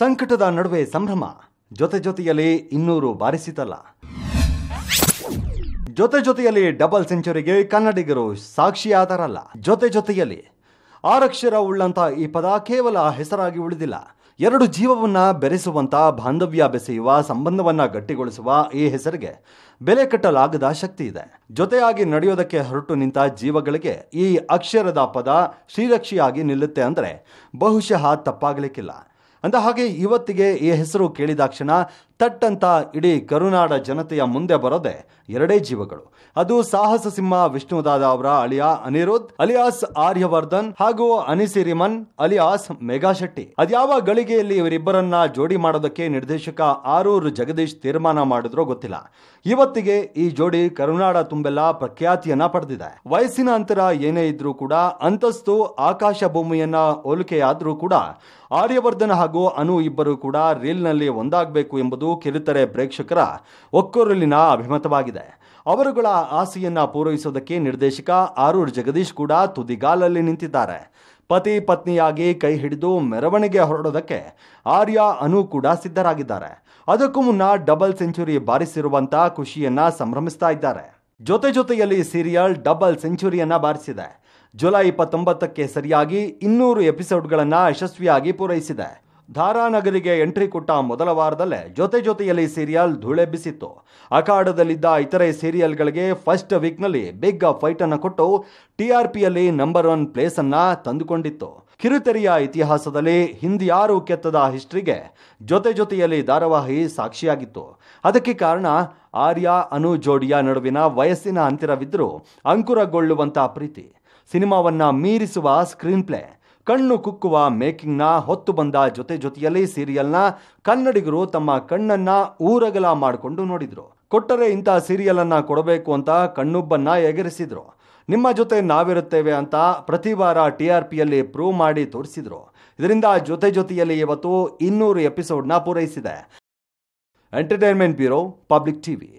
ಸಂಕಟದ ನಡುವೆ ಸಂಭ್ರಮ ಜೊತೆ ಜೊತೆಯಲ್ಲಿ ಇನ್ನೂರು ಬಾರಿಸಿತಲ್ಲ ಜೊತೆ ಜೊತೆಯಲ್ಲಿ ಡಬಲ್ ಸೆಂಚುರಿಗೆ ಕನ್ನಡಿಗರು ಸಾಕ್ಷಿಯಾದರಲ್ಲ ಜೊತೆ ಜೊತೆಯಲ್ಲಿ ಆರಕ್ಷರ ಉಳ್ಳಂಥ ಈ ಪದ ಕೇವಲ ಹೆಸರಾಗಿ ಉಳಿದಿಲ್ಲ ಎರಡು ಜೀವವನ್ನ ಬೆರೆಸುವಂಥ ಬಾಂಧವ್ಯ ಬೆಸೆಯುವ ಸಂಬಂಧವನ್ನ ಗಟ್ಟಿಗೊಳಿಸುವ ಈ ಹೆಸರಿಗೆ ಬೆಲೆ ಕಟ್ಟಲಾಗದ ಶಕ್ತಿ ಇದೆ ಜೊತೆಯಾಗಿ ನಡೆಯೋದಕ್ಕೆ ಹೊರಟು ನಿಂತ ಜೀವಗಳಿಗೆ ಈ ಅಕ್ಷರದ ಪದ ಶ್ರೀರಕ್ಷಿಯಾಗಿ ನಿಲ್ಲುತ್ತೆ ಅಂದರೆ ಬಹುಶಃ ತಪ್ಪಾಗಲಿಕ್ಕಿಲ್ಲ ಅಂದ ಹಾಗೆ ಇವತ್ತಿಗೆ ಈ ಹೆಸರು ಕೇಳಿದಾಕ್ಷಣ ತಟ್ಟಂತ ಇಡೀ ಕರುನಾಡ ಜನತೆಯ ಮುಂದೆ ಬರೋದೆ ಎರಡೇ ಜೀವಗಳು ಅದು ಸಾಹಸ ಸಿಂಹ ವಿಷ್ಣುದಾದ ಅವರ ಅಳಿಯ ಅನಿರುದ್ ಅಲಿಯಾಸ್ ಆರ್ಯವರ್ಧನ್ ಹಾಗೂ ಅನಿಸಿರಿಮನ್ ಅಲಿಯಾಸ್ ಮೆಗಾ ಶೆಟ್ಟಿ ಅದ್ಯಾವ ಗಳಿಗೆಯಲ್ಲಿ ಇವರಿಬ್ಬರನ್ನ ಜೋಡಿ ಮಾಡೋದಕ್ಕೆ ನಿರ್ದೇಶಕ ಆರೂರು ಜಗದೀಶ್ ತೀರ್ಮಾನ ಮಾಡಿದ್ರೋ ಗೊತ್ತಿಲ್ಲ ಇವತ್ತಿಗೆ ಈ ಜೋಡಿ ಕರುನಾಡ ತುಂಬೆಲ್ಲ ಪ್ರಖ್ಯಾತಿಯನ್ನ ಪಡೆದಿದೆ ವಯಸ್ಸಿನ ಅಂತರ ಏನೇ ಇದ್ರೂ ಕೂಡ ಅಂತಸ್ತು ಆಕಾಶ ಭೂಮಿಯನ್ನ ಹೋಲಿಕೆಯಾದ್ರೂ ಕೂಡ ಆರ್ಯವರ್ಧನ್ ಹಾಗೂ ಅನು ಇಬ್ಬರು ಕೂಡ ರೀಲ್ನಲ್ಲಿ ಒಂದಾಗಬೇಕು ಎಂಬುದು ಕಿರುತೆರೆ ಪ್ರೇಕ್ಷಕರ ಒಕ್ಕೊರಲಿನ ಅಭಿಮತವಾಗಿದೆ ಅವರುಗಳ ಆಸೆಯನ್ನು ಪೂರೈಸೋದಕ್ಕೆ ನಿರ್ದೇಶಕ ಆರೂರ್ ಜಗದೀಶ್ ಕೂಡ ತುದಿಗಾಲಲ್ಲಿ ನಿಂತಿದ್ದಾರೆ ಪತಿ ಪತ್ನಿಯಾಗಿ ಕೈ ಹಿಡಿದು ಮೆರವಣಿಗೆ ಹೊರಡೋದಕ್ಕೆ ಆರ್ಯ ಅನು ಕೂಡ ಸಿದ್ಧರಾಗಿದ್ದಾರೆ ಅದಕ್ಕೂ ಮುನ್ನ ಡಬಲ್ ಸೆಂಚುರಿ ಬಾರಿಸಿರುವಂತಹ ಖುಷಿಯನ್ನ ಸಂಭ್ರಮಿಸ್ತಾ ಇದ್ದಾರೆ ಜೊತೆ ಜೊತೆಯಲ್ಲಿ ಸೀರಿಯಲ್ ಡಬಲ್ ಸೆಂಚುರಿಯನ್ನ ಬಾರಿಸಿದೆ ಜುಲೈ ಇಪ್ಪತ್ತೊಂಬತ್ತಕ್ಕೆ ಸರಿಯಾಗಿ ಇನ್ನೂರು ಎಪಿಸೋಡ್ಗಳನ್ನು ಯಶಸ್ವಿಯಾಗಿ ಪೂರೈಸಿದೆ ಧಾರಾನಗರಿಗೆ ಎಂಟ್ರಿ ಕೊಟ್ಟ ಮೊದಲ ವಾರದಲ್ಲೇ ಜೊತೆ ಜೊತೆಯಲ್ಲಿ ಸೀರಿಯಲ್ ಧೂಳೆಬ್ಬಿಸಿತ್ತು ಅಖಾಡದಲ್ಲಿದ್ದ ಇತರೆ ಸೀರಿಯಲ್ಗಳಿಗೆ ಫಸ್ಟ್ ವೀಕ್ನಲ್ಲಿ ಬಿಗ್ ಫೈಟ್ ಅನ್ನು ಕೊಟ್ಟು ಟಿಆರ್ಪಿಯಲ್ಲಿ ನಂಬರ್ ಒನ್ ಪ್ಲೇಸ್ ತಂದುಕೊಂಡಿತ್ತು ಕಿರುತೆರೆಯ ಇತಿಹಾಸದಲ್ಲಿ ಹಿಂದ್ಯಾರು ಕೆತ್ತದ ಹಿಸ್ಟ್ರಿಗೆ ಜೊತೆ ಜೊತೆಯಲ್ಲಿ ಧಾರಾವಾಹಿ ಸಾಕ್ಷಿಯಾಗಿತ್ತು ಅದಕ್ಕೆ ಕಾರಣ ಆರ್ಯ ಅನು ಜೋಡಿಯ ನಡುವಿನ ವಯಸ್ಸಿನ ಅಂತಿರವಿದ್ದರೂ ಅಂಕುರಗೊಳ್ಳುವಂಥ ಪ್ರೀತಿ ಸಿನಿಮಾವನ್ನ ಮೀರಿಸುವ ಸ್ಕ್ರೀನ್ ಪ್ಲೇ ಕಣ್ಣು ಕುಕ್ಕುವ ಮೇಕಿಂಗ್ನ ಹೊತ್ತು ಬಂದ ಜೊತೆ ಜೊತೆಯಲ್ಲಿ ಸೀರಿಯಲ್ನ ಕನ್ನಡಿಗರು ತಮ್ಮ ಕಣ್ಣನ್ನ ಊರಗಲ ಮಾಡಿಕೊಂಡು ನೋಡಿದ್ರು ಕೊಟ್ಟರೆ ಇಂಥ ಸೀರಿಯಲನ್ನು ಕೊಡಬೇಕು ಅಂತ ಕಣ್ಣುಬ್ಬನ್ನ ಎಗರಿಸಿದ್ರು ನಿಮ್ಮ ಜೊತೆ ನಾವಿರುತ್ತೇವೆ ಅಂತ ಪ್ರತಿ ವಾರ ಟಿ ಆರ್ ಪಿಯಲ್ಲಿ ಪ್ರೂವ್ ಮಾಡಿ ತೋರಿಸಿದ್ರು ಇದರಿಂದ ಜೊತೆ ಜೊತೆಯಲ್ಲಿ ಇವತ್ತು ಇನ್ನೂರು ಎಪಿಸೋಡ್ನ ಪೂರೈಸಿದೆ ಎಂಟರ್ಟೈನ್ಮೆಂಟ್ ಬ್ಯೂರೋ ಪಬ್ಲಿಕ್ ಟಿವಿ